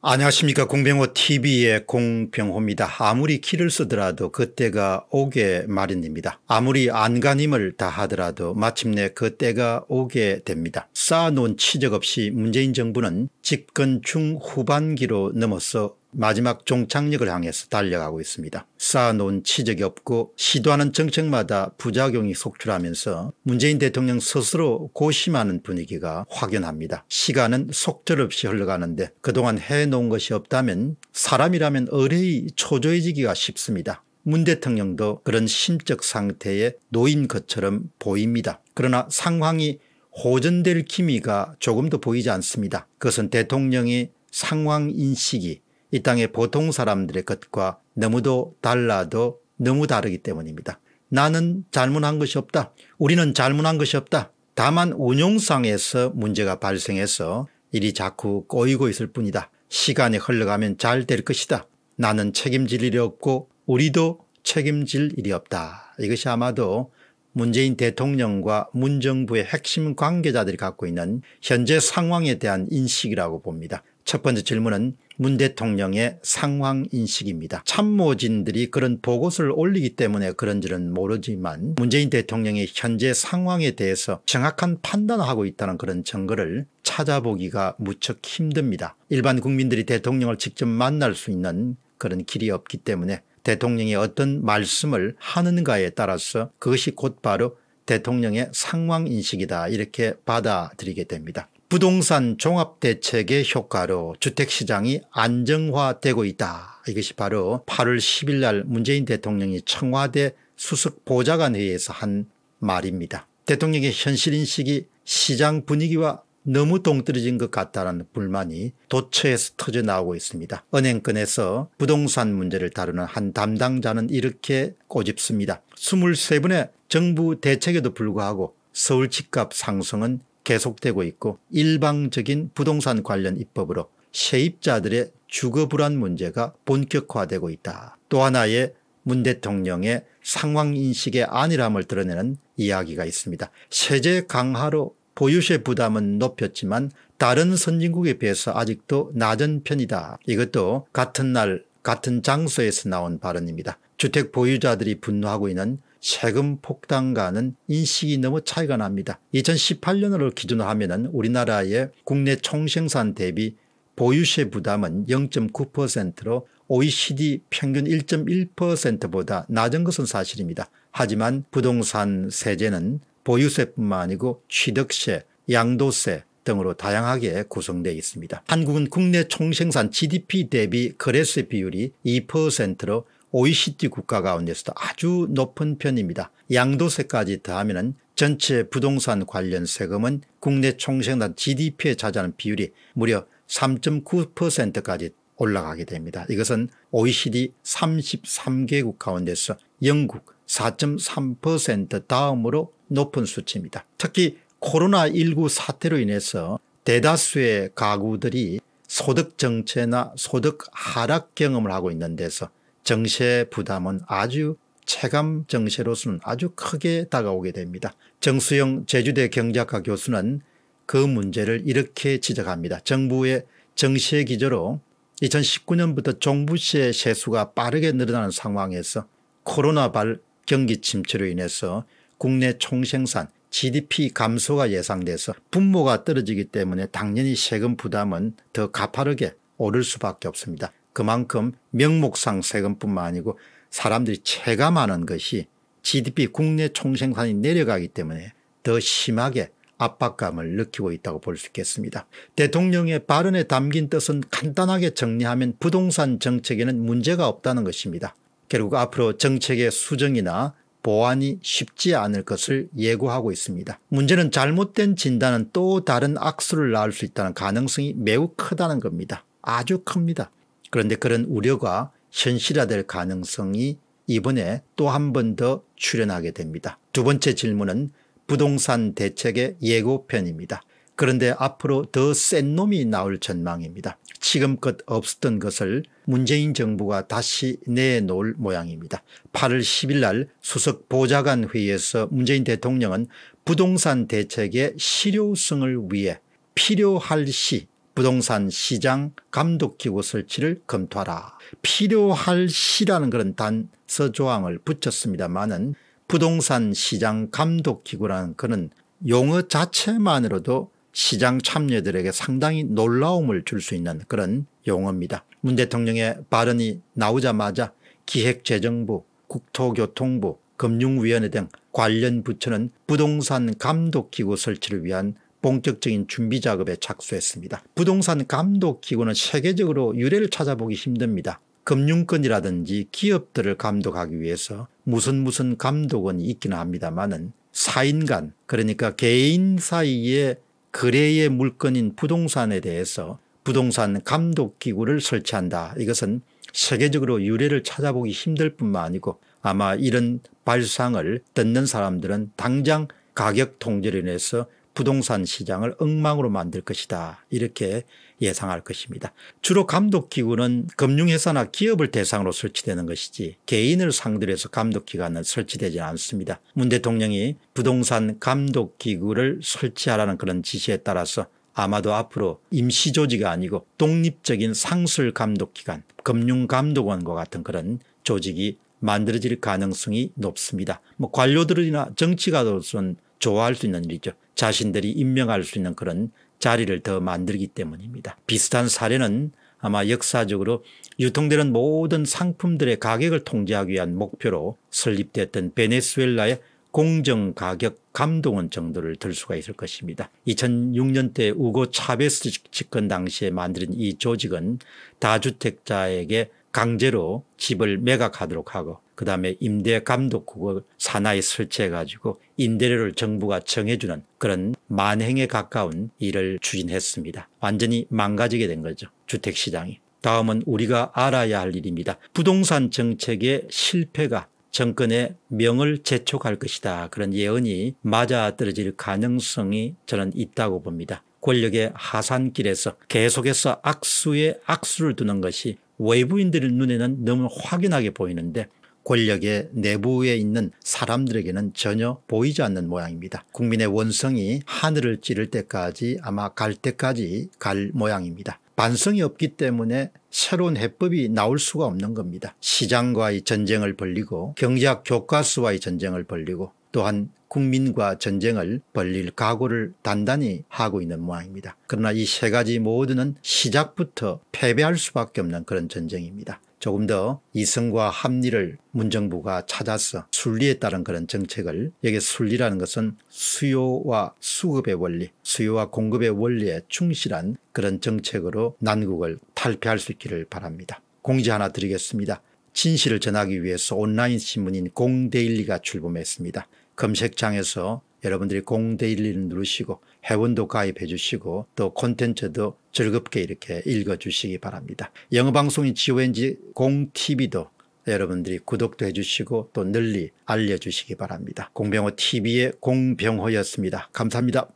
안녕하십니까 공병호TV의 공병호입니다. 아무리 키를 쓰더라도 그때가 오게 마련입니다. 아무리 안간힘을 다하더라도 마침내 그때가 오게 됩니다. 쌓아놓은 치적 없이 문재인 정부는 집권 중후반기로 넘어서 마지막 종착역을 향해서 달려가고 있습니다. 쌓아놓은 치적이 없고 시도하는 정책마다 부작용이 속출하면서 문재인 대통령 스스로 고심하는 분위기가 확연합니다. 시간은 속절없이 흘러가는데 그동안 해놓은 것이 없다면 사람이라면 어려이 초조해지기가 쉽습니다. 문 대통령도 그런 심적 상태에 놓인 것처럼 보입니다. 그러나 상황이 호전될 기미가 조금도 보이지 않습니다. 그것은 대통령이 상황 인식이 이 땅의 보통 사람들의 것과 너무도 달라도 너무 다르기 때문입니다. 나는 잘못한 것이 없다. 우리는 잘못한 것이 없다. 다만 운용상에서 문제가 발생해서 일이 자꾸 꼬이고 있을 뿐이다. 시간이 흘러가면 잘 될 것이다. 나는 책임질 일이 없고 우리도 책임질 일이 없다. 이것이 아마도 문재인 대통령과 문정부의 핵심 관계자들이 갖고 있는 현재 상황에 대한 인식이라고 봅니다. 첫 번째 질문은 문 대통령의 상황인식입니다. 참모진들이 그런 보고서를 올리기 때문에 그런지는 모르지만 문재인 대통령의 현재 상황에 대해서 정확한 판단하고 있다는 그런 증거를 찾아보기가 무척 힘듭니다. 일반 국민들이 대통령을 직접 만날 수 있는 그런 길이 없기 때문에 대통령이 어떤 말씀을 하는가에 따라서 그것이 곧바로 대통령의 상황인식이다 이렇게 받아들이게 됩니다. 부동산 종합대책의 효과로 주택시장이 안정화되고 있다. 이것이 바로 8월 10일 날 문재인 대통령이 청와대 수석보좌관회의에서 한 말입니다. 대통령의 현실인식이 시장 분위기와 너무 동떨어진 것 같다라는 불만이 도처에서 터져 나오고 있습니다. 은행권에서 부동산 문제를 다루는 한 담당자는 이렇게 꼬집습니다. 23분의 정부 대책에도 불구하고 서울 집값 상승은 계속되고 있고 일방적인 부동산 관련 입법으로 세입자들의 주거 불안 문제가 본격화되고 있다. 또 하나의 문 대통령의 상황인식의 안일함을 드러내는 이야기가 있습니다. 세제 강화로 보유세 부담은 높였지만 다른 선진국에 비해서 아직도 낮은 편이다. 이것도 같은 날 같은 장소에서 나온 발언입니다. 주택 보유자들이 분노하고 있는 세금 폭탄과는 인식이 너무 차이가 납니다. 2018년을 기준으로 하면 은 우리나라의 국내 총생산 대비 보유세 부담은 0.9%로 OECD 평균 1.1%보다 낮은 것은 사실입니다. 하지만 부동산 세제는 보유세뿐만 아니고 취득세, 양도세 등으로 다양하게 구성되어 있습니다. 한국은 국내 총생산 gdp 대비 거래세 비율이 2%로 OECD 국가 가운데서도 아주 높은 편입니다. 양도세까지 더하면 전체 부동산 관련 세금은 국내 총생산 GDP에 차지하는 비율이 무려 3.9%까지 올라가게 됩니다. 이것은 OECD 33개국 가운데서 영국 4.3% 다음으로 높은 수치입니다. 특히 코로나19 사태로 인해서 대다수의 가구들이 소득 정체나 소득 하락 경험을 하고 있는 데서 정세 부담은 아주 체감 정세로서는 아주 크게 다가오게 됩니다. 정수영 제주대 경제학과 교수는 그 문제를 이렇게 지적합니다. 정부의 정세 기조로 2019년부터 종부세 세수가 빠르게 늘어나는 상황에서 코로나 발 경기 침체로 인해서 국내 총생산 GDP 감소가 예상돼서 분모가 떨어지기 때문에 당연히 세금 부담은 더 가파르게 오를 수밖에 없습니다. 그만큼 명목상 세금뿐만 아니고 사람들이 체감하는 것이 GDP 국내 총생산이 내려가기 때문에 더 심하게 압박감을 느끼고 있다고 볼 수 있겠습니다. 대통령의 발언에 담긴 뜻은 간단하게 정리하면 부동산 정책에는 문제가 없다는 것입니다. 결국 앞으로 정책의 수정이나 보완이 쉽지 않을 것을 예고하고 있습니다. 문제는 잘못된 진단은 또 다른 악수를 낳을 수 있다는 가능성이 매우 크다는 겁니다. 아주 큽니다. 그런데 그런 우려가 현실화될 가능성이 이번에 또 한 번 더 출연하게 됩니다. 두 번째 질문은 부동산 대책의 예고편입니다. 그런데 앞으로 더 센 놈이 나올 전망입니다. 지금껏 없었던 것을 문재인 정부가 다시 내놓을 모양입니다. 8월 10일 날 수석 보좌관 회의에서 문재인 대통령은 부동산 대책의 실효성을 위해 필요할 시 부동산 시장 감독기구 설치를 검토하라. 필요할 시라는 그런 단서 조항을 붙였습니다만은 부동산 시장 감독기구라는 그는 용어 자체만으로도 시장 참여들에게 상당히 놀라움을 줄 수 있는 그런 용어입니다. 문 대통령의 발언이 나오자마자 기획재정부, 국토교통부, 금융위원회 등 관련 부처는 부동산 감독기구 설치를 위한 본격적인 준비 작업에 착수했습니다. 부동산 감독기구는 세계적으로 유례를 찾아보기 힘듭니다. 금융권이라든지 기업들을 감독하기 위해서 무슨 무슨 감독은 있기는 합니다만은 사인간 그러니까 개인 사이의 거래의 물건인 부동산에 대해서 부동산 감독기구를 설치한다. 이것은 세계적으로 유래를 찾아보기 힘들 뿐만 아니고 아마 이런 발상을 듣는 사람들은 당장 가격 통제를 인해서 부동산 시장을 엉망으로 만들 것이다 이렇게 예상할 것입니다. 주로 감독기구는 금융회사나 기업을 대상으로 설치되는 것이지 개인을 상대로 해서 감독기관은 설치되지 않습니다. 문 대통령이 부동산 감독기구를 설치하라는 그런 지시에 따라서 아마도 앞으로 임시조직이 아니고 독립적인 상술감독기관 금융감독원과 같은 그런 조직이 만들어질 가능성이 높습니다. 뭐 관료들이나 정치가로서는 좋아할 수 있는 일이죠. 자신들이 임명할 수 있는 그런 자리를 더 만들기 때문입니다. 비슷한 사례는 아마 역사적으로 유통되는 모든 상품들의 가격을 통제하기 위한 목표로 설립됐던 베네수엘라의 공정가격 감동원 정도를 들 수가 있을 것입니다. 2006년대 우고 차베스 집권 당시에 만든이 조직은 다주택자에게 강제로 집을 매각하도록 하고 그 다음에 임대 감독국을 산하에 설치해가지고 임대료를 정부가 정해주는 그런 만행에 가까운 일을 추진했습니다. 완전히 망가지게 된 거죠. 주택시장이. 다음은 우리가 알아야 할 일입니다. 부동산 정책의 실패가 정권의 명을 재촉할 것이다. 그런 예언이 맞아떨어질 가능성이 저는 있다고 봅니다. 권력의 하산길에서 계속해서 악수에 악수를 두는 것이 외부인들의 눈에는 너무 확연하게 보이는데 권력의 내부에 있는 사람들에게는 전혀 보이지 않는 모양입니다. 국민의 원성이 하늘을 찌를 때까지 아마 갈 때까지 갈 모양입니다. 반성이 없기 때문에 새로운 해법이 나올 수가 없는 겁니다. 시장과의 전쟁을 벌리고 경제학 교과서와의 전쟁을 벌리고 또한 국민과 전쟁을 벌릴 각오를 단단히 하고 있는 모양입니다. 그러나 이 세 가지 모두는 시작부터 패배할 수밖에 없는 그런 전쟁입니다. 조금 더 이성과 합리를 문정부가 찾아서 순리에 따른 그런 정책을 여기 순리라는 것은 수요와 수급의 원리 수요와 공급의 원리에 충실한 그런 정책으로 난국을 탈피할 수 있기를 바랍니다. 공지 하나 드리겠습니다. 진실을 전하기 위해서 온라인 신문인 공데일리가 출범했습니다. 검색창에서 여러분들이 공데일리를 누르시고 회원도 가입해 주시고 또 콘텐츠도 즐겁게 이렇게 읽어주시기 바랍니다. 영어방송인 지오엔지 공TV도 여러분들이 구독도 해주시고 또 널리 알려주시기 바랍니다. 공병호 TV의 공병호였습니다. 감사합니다.